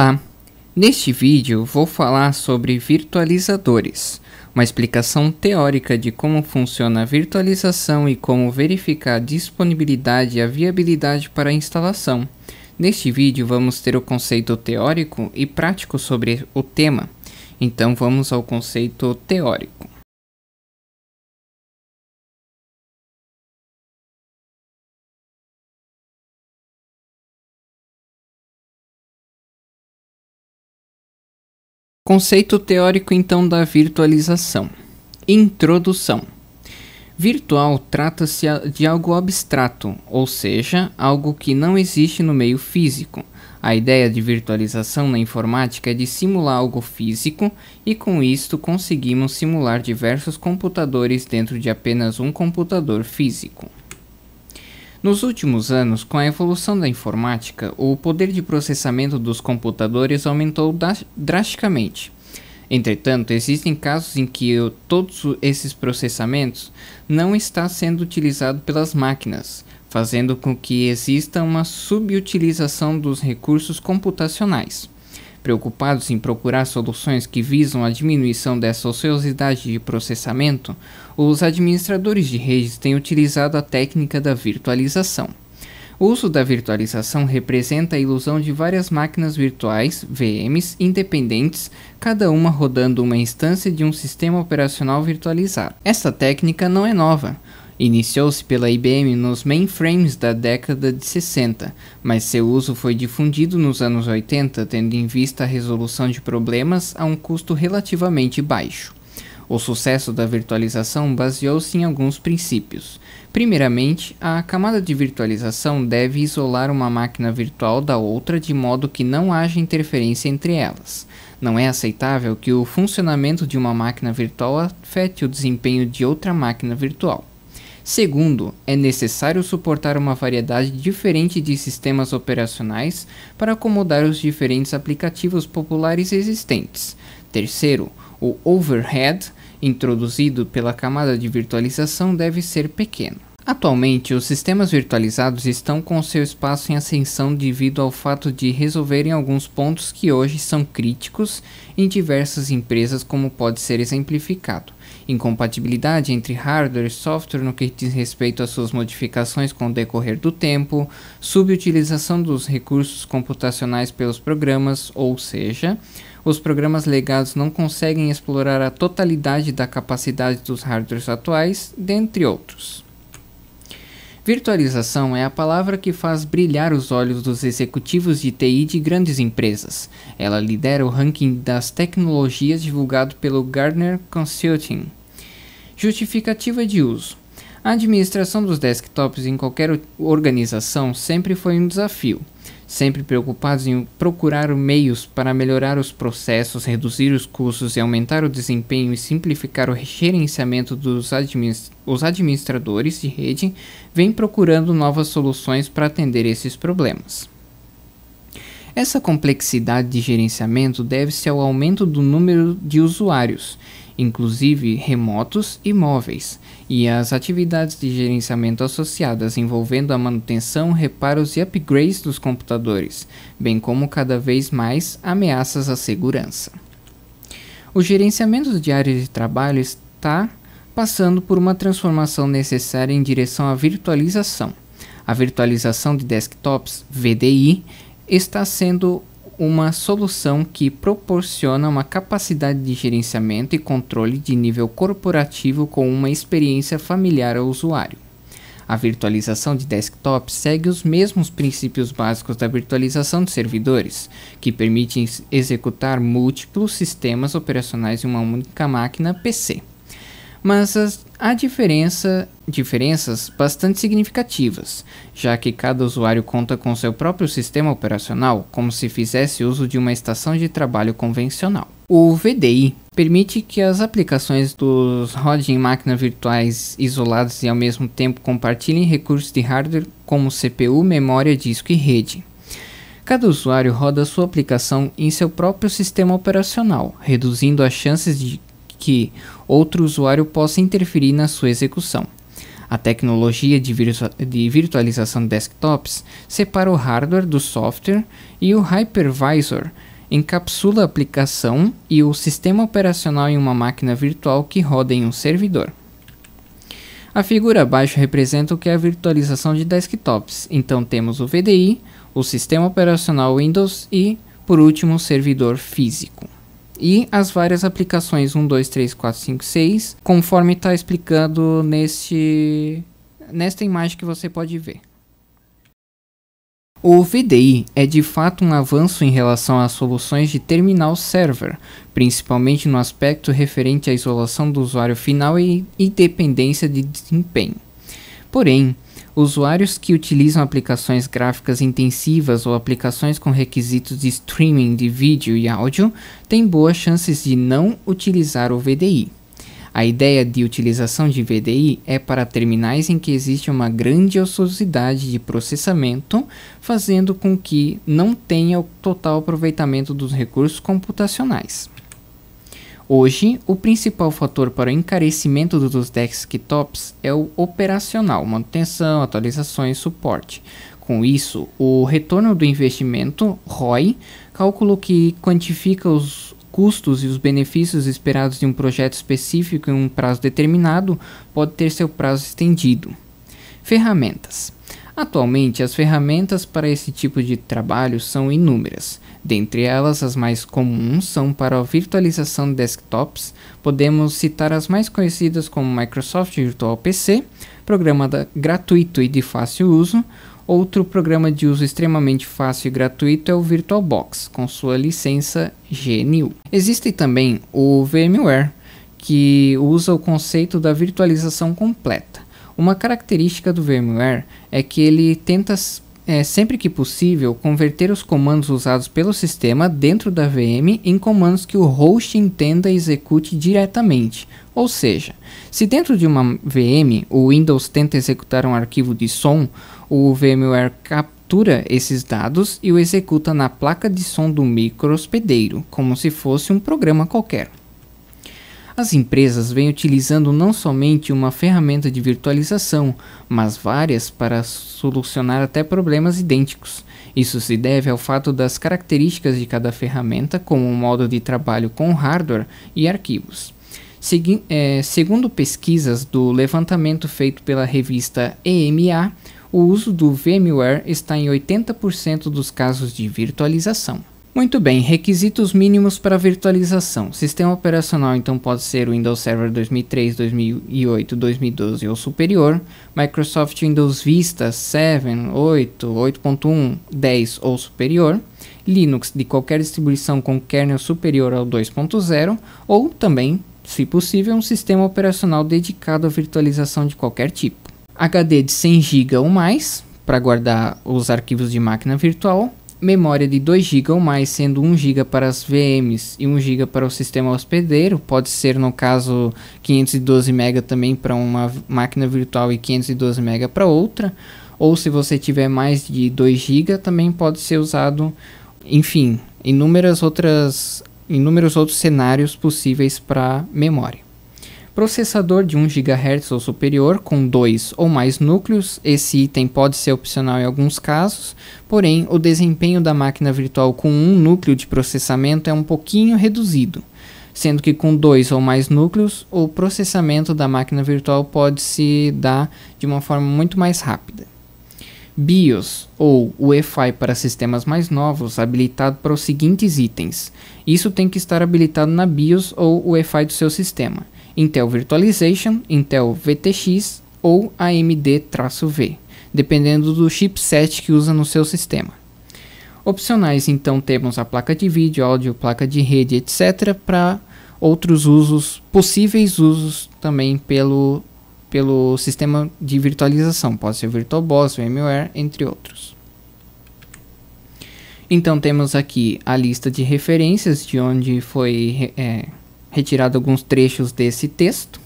Olá! Neste vídeo vou falar sobre virtualizadores, uma explicação teórica de como funciona a virtualização e como verificar a disponibilidade e a viabilidade para a instalação. Neste vídeo vamos ter o conceito teórico e prático sobre o tema, então vamos ao conceito teórico. Conceito teórico então da virtualização. Introdução. Virtual trata-se de algo abstrato, ou seja, algo que não existe no meio físico. A ideia de virtualização na informática é de simular algo físico e com isto conseguimos simular diversos computadores dentro de apenas um computador físico. Nos últimos anos, com a evolução da informática, o poder de processamento dos computadores aumentou drasticamente. Entretanto, existem casos em que todos esses processamentos não está sendo utilizado pelas máquinas, fazendo com que exista uma subutilização dos recursos computacionais. Preocupados em procurar soluções que visam a diminuição dessa ociosidade de processamento, os administradores de redes têm utilizado a técnica da virtualização. O uso da virtualização representa a ilusão de várias máquinas virtuais, VMs, independentes, cada uma rodando uma instância de um sistema operacional virtualizado. Esta técnica não é nova. Iniciou-se pela IBM nos mainframes da década de 60, mas seu uso foi difundido nos anos 80, tendo em vista a resolução de problemas a um custo relativamente baixo. O sucesso da virtualização baseou-se em alguns princípios. Primeiramente, a camada de virtualização deve isolar uma máquina virtual da outra de modo que não haja interferência entre elas. Não é aceitável que o funcionamento de uma máquina virtual afete o desempenho de outra máquina virtual. Segundo, é necessário suportar uma variedade diferente de sistemas operacionais para acomodar os diferentes aplicativos populares existentes. Terceiro, o overhead introduzido pela camada de virtualização deve ser pequeno. Atualmente, os sistemas virtualizados estão com seu espaço em ascensão devido ao fato de resolverem alguns pontos que hoje são críticos em diversas empresas, como pode ser exemplificado. Incompatibilidade entre hardware e software no que diz respeito às suas modificações com o decorrer do tempo, subutilização dos recursos computacionais pelos programas, ou seja, os programas legados não conseguem explorar a totalidade da capacidade dos hardwares atuais, dentre outros. Virtualização é a palavra que faz brilhar os olhos dos executivos de TI de grandes empresas. Ela lidera o ranking das tecnologias divulgado pelo Gardner Consulting. Justificativa de uso: A administração dos desktops em qualquer organização sempre foi um desafio sempre preocupados em procurar meios para melhorar os processos, reduzir os custos e aumentar o desempenho e simplificar o gerenciamento dos administ os administradores de rede, vêm procurando novas soluções para atender esses problemas. Essa complexidade de gerenciamento deve-se ao aumento do número de usuários, inclusive remotos e móveis, e às atividades de gerenciamento associadas envolvendo a manutenção, reparos e upgrades dos computadores, bem como cada vez mais ameaças à segurança. O gerenciamento de áreas de trabalho está passando por uma transformação necessária em direção à virtualização. A virtualização de desktops, VDI, está sendo uma solução que proporciona uma capacidade de gerenciamento e controle de nível corporativo com uma experiência familiar ao usuário. A virtualização de desktop segue os mesmos princípios básicos da virtualização de servidores, que permitem executar múltiplos sistemas operacionais em uma única máquina PC mas as, há diferença, diferenças bastante significativas, já que cada usuário conta com seu próprio sistema operacional, como se fizesse uso de uma estação de trabalho convencional. O VDI permite que as aplicações dos rodem em máquinas virtuais isoladas e ao mesmo tempo compartilhem recursos de hardware como CPU, memória, disco e rede. Cada usuário roda sua aplicação em seu próprio sistema operacional, reduzindo as chances de que outro usuário possa interferir na sua execução. A tecnologia de, de, virtualização de desktops separa o hardware do software e o hypervisor encapsula a aplicação e o sistema operacional em uma máquina virtual que roda em um servidor. A figura abaixo representa o que é a virtualização de desktops, então temos o VDI, o sistema operacional Windows e, por último, o servidor físico e as várias aplicações 1, 2, 3, 4, 5, 6, conforme está explicado neste, nesta imagem que você pode ver. O VDI é de fato um avanço em relação às soluções de terminal server, principalmente no aspecto referente à isolação do usuário final e, e dependência de desempenho. Porém, Usuários que utilizam aplicações gráficas intensivas ou aplicações com requisitos de streaming de vídeo e áudio têm boas chances de não utilizar o VDI. A ideia de utilização de VDI é para terminais em que existe uma grande ociosidade de processamento, fazendo com que não tenha o total aproveitamento dos recursos computacionais. Hoje, o principal fator para o encarecimento dos desktops é o operacional, manutenção, atualizações e suporte. Com isso, o retorno do investimento, ROI, cálculo que quantifica os custos e os benefícios esperados de um projeto específico em um prazo determinado, pode ter seu prazo estendido. Ferramentas. Atualmente, as ferramentas para esse tipo de trabalho são inúmeras. Dentre elas, as mais comuns são para a virtualização de desktops. Podemos citar as mais conhecidas como Microsoft Virtual PC, programa gratuito e de fácil uso. Outro programa de uso extremamente fácil e gratuito é o VirtualBox, com sua licença GNU. Existe também o VMware, que usa o conceito da virtualização completa uma característica do VMware é que ele tenta é, sempre que possível, converter os comandos usados pelo sistema dentro da VM em comandos que o host entenda e execute diretamente. Ou seja, se dentro de uma VM o Windows tenta executar um arquivo de som, o VMware captura esses dados e o executa na placa de som do micro-hospedeiro, como se fosse um programa qualquer. As empresas vêm utilizando não somente uma ferramenta de virtualização, mas várias para solucionar até problemas idênticos. Isso se deve ao fato das características de cada ferramenta, como o modo de trabalho com hardware e arquivos. Segui é, segundo pesquisas do levantamento feito pela revista EMA, o uso do VMware está em 80% dos casos de virtualização. Muito bem, requisitos mínimos para virtualização. Sistema operacional então pode ser Windows Server 2003, 2008, 2012 ou superior, Microsoft Windows Vista 7, 8, 8.1, 10 ou superior, Linux de qualquer distribuição com kernel superior ao 2.0 ou também, se possível, um sistema operacional dedicado à virtualização de qualquer tipo. HD de 100 GB ou mais para guardar os arquivos de máquina virtual Memória de 2 GB ou mais, sendo 1 GB para as VMs e 1 GB para o sistema hospedeiro, pode ser no caso 512 MB também para uma máquina virtual e 512 MB para outra, ou se você tiver mais de 2 GB, também pode ser usado, enfim, inúmeras outras, inúmeros outros cenários possíveis para memória. Processador de 1 GHz ou superior com dois ou mais núcleos, esse item pode ser opcional em alguns casos, porém o desempenho da máquina virtual com um núcleo de processamento é um pouquinho reduzido, sendo que com dois ou mais núcleos o processamento da máquina virtual pode se dar de uma forma muito mais rápida. BIOS ou Wi-Fi para sistemas mais novos habilitado para os seguintes itens. Isso tem que estar habilitado na BIOS ou Wi-Fi do seu sistema: Intel Virtualization, Intel VTX ou AMD-V, dependendo do chipset que usa no seu sistema. Opcionais então temos a placa de vídeo, áudio, placa de rede, etc, para outros usos, possíveis usos também pelo pelo sistema de virtualização, pode ser VirtualBox, VMware, entre outros. Então temos aqui a lista de referências de onde foi é, retirado alguns trechos desse texto.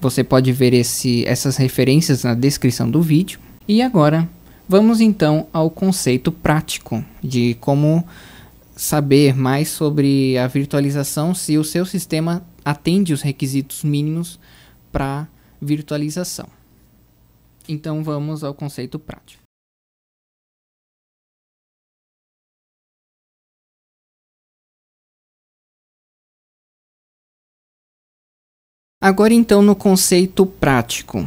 Você pode ver esse, essas referências na descrição do vídeo. E agora vamos então ao conceito prático de como saber mais sobre a virtualização se o seu sistema atende os requisitos mínimos para virtualização. Então vamos ao conceito prático. Agora então no conceito prático.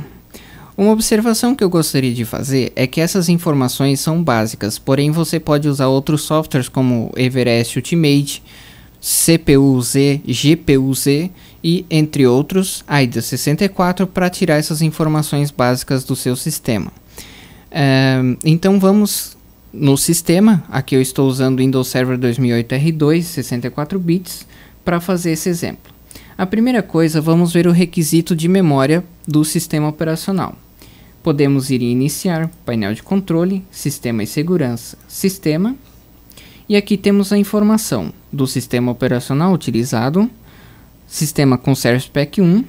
Uma observação que eu gostaria de fazer é que essas informações são básicas, porém você pode usar outros softwares como Everest Ultimate, CPU-Z, GPU-Z e, entre outros, a IDA 64 para tirar essas informações básicas do seu sistema. então vamos no sistema, aqui eu estou usando Windows Server 2008 R2, 64 bits, para fazer esse exemplo. A primeira coisa, vamos ver o requisito de memória do sistema operacional. Podemos ir em Iniciar, painel de controle, Sistema e Segurança, Sistema, e aqui temos a informação do sistema operacional utilizado, sistema com Service Pack 1,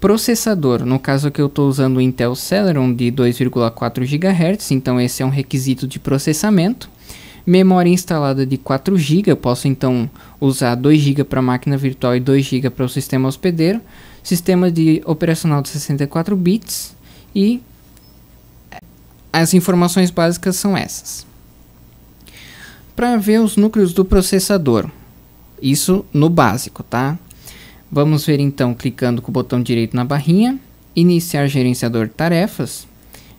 processador, no caso que eu estou usando o Intel Celeron de 2,4 GHz, então esse é um requisito de processamento, memória instalada de 4 GB, eu posso então usar 2 GB para máquina virtual e 2 GB para o sistema hospedeiro, sistema de operacional de 64 bits e as informações básicas são essas. Para ver os núcleos do processador, isso no básico, tá? Vamos ver então clicando com o botão direito na barrinha, iniciar gerenciador tarefas.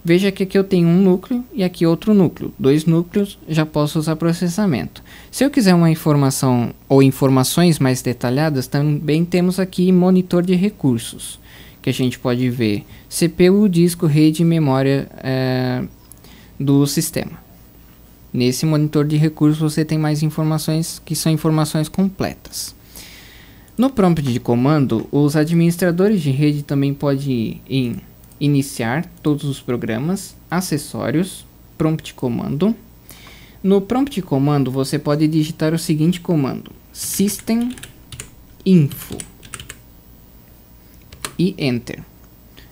Veja que aqui eu tenho um núcleo e aqui outro núcleo. Dois núcleos, já posso usar processamento. Se eu quiser uma informação ou informações mais detalhadas, também temos aqui monitor de recursos, que a gente pode ver CPU, disco, rede e memória é, do sistema. Nesse monitor de recursos você tem mais informações que são informações completas. No prompt de comando, os administradores de rede também podem em iniciar todos os programas, acessórios, prompt comando. No prompt de comando, você pode digitar o seguinte comando: system info e enter.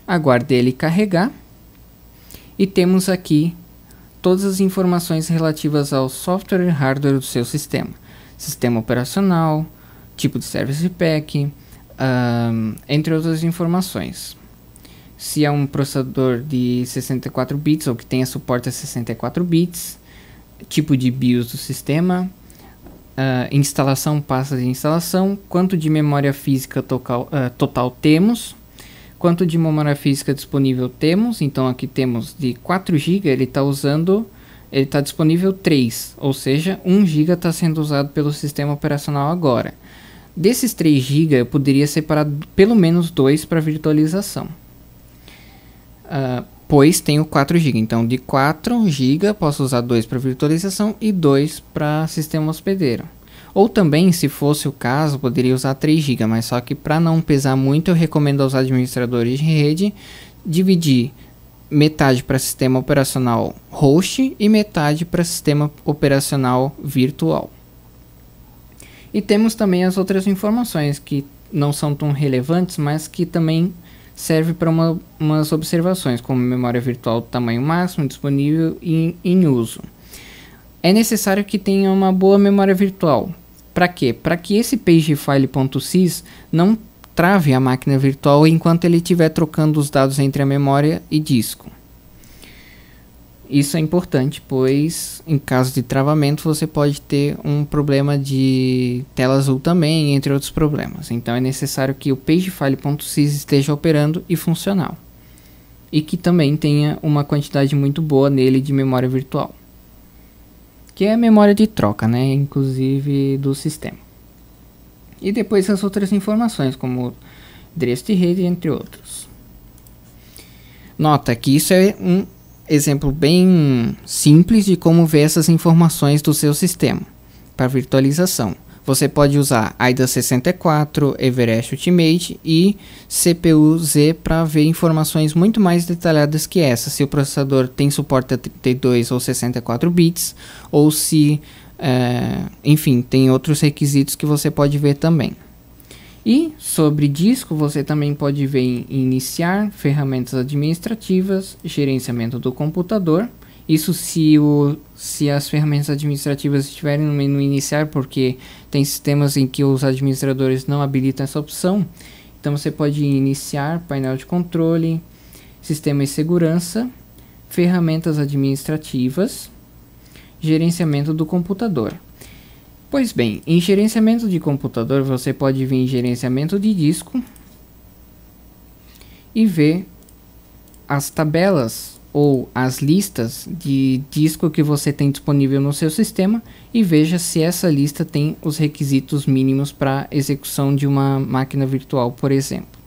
Aguarde ele carregar e temos aqui todas as informações relativas ao software e hardware do seu sistema. Sistema operacional, tipo de service pack, um, entre outras informações. Se é um processador de 64 bits ou que tenha suporte a 64 bits, tipo de BIOS do sistema, uh, instalação, pasta de instalação, quanto de memória física uh, total temos, quanto de memória física disponível temos. Então aqui temos de 4 GB, ele está usando, ele está disponível 3, ou seja, 1 GB está sendo usado pelo sistema operacional agora. Desses 3 GB, eu poderia separar pelo menos 2 para virtualização. Uh, pois tenho 4 GB. Então, de 4 GB, posso usar 2 para virtualização e 2 para sistema hospedeiro. Ou também, se fosse o caso, poderia usar 3 GB, mas só que para não pesar muito, eu recomendo aos administradores de rede dividir metade para sistema operacional host e metade para sistema operacional virtual. E temos também as outras informações que não são tão relevantes, mas que também serve para uma, umas observações, como memória virtual do tamanho máximo disponível e em uso. É necessário que tenha uma boa memória virtual. Para quê? Para que esse pagefile.sys não trave a máquina virtual enquanto ele estiver trocando os dados entre a memória e disco. Isso é importante, pois em caso de travamento você pode ter um problema de tela azul também, entre outros problemas. Então é necessário que o pagefile.sys esteja operando e funcional. E que também tenha uma quantidade muito boa nele de memória virtual. Que é a memória de troca, né? inclusive do sistema. E depois as outras informações, como endereço de rede, entre outros. Nota que isso é um exemplo bem simples de como ver essas informações do seu sistema para virtualização. Você pode usar AIDA 64, Everest Ultimate e CPU-Z para ver informações muito mais detalhadas que essa, se o processador tem suporte a 32 ou 64 bits, ou se, é, enfim, tem outros requisitos que você pode ver também. E sobre disco, você também pode ver em iniciar ferramentas administrativas, gerenciamento do computador. Isso se, o, se as ferramentas administrativas estiverem no menu iniciar, porque tem sistemas em que os administradores não habilitam essa opção. Então você pode iniciar painel de controle, sistema de segurança, ferramentas administrativas, gerenciamento do computador. Pois bem, em gerenciamento de computador você pode vir em gerenciamento de disco e ver as tabelas ou as listas de disco que você tem disponível no seu sistema e veja se essa lista tem os requisitos mínimos para execução de uma máquina virtual, por exemplo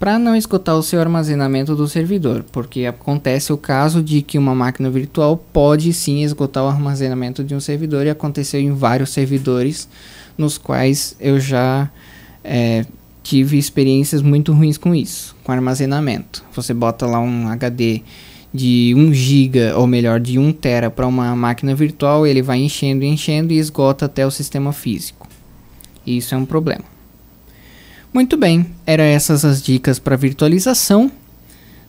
para não escutar o seu armazenamento do servidor, porque acontece o caso de que uma máquina virtual pode sim esgotar o armazenamento de um servidor e aconteceu em vários servidores nos quais eu já é, tive experiências muito ruins com isso, com armazenamento. Você bota lá um HD de 1 GB, ou melhor, de 1 TB para uma máquina virtual, ele vai enchendo e enchendo e esgota até o sistema físico. E isso é um problema. Muito bem, eram essas as dicas para virtualização.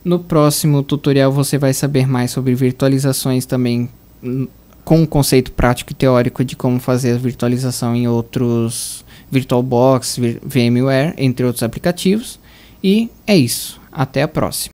No próximo tutorial você vai saber mais sobre virtualizações também hum, com o um conceito prático e teórico de como fazer a virtualização em outros VirtualBox, VMware, entre outros aplicativos. E é isso. Até a próxima.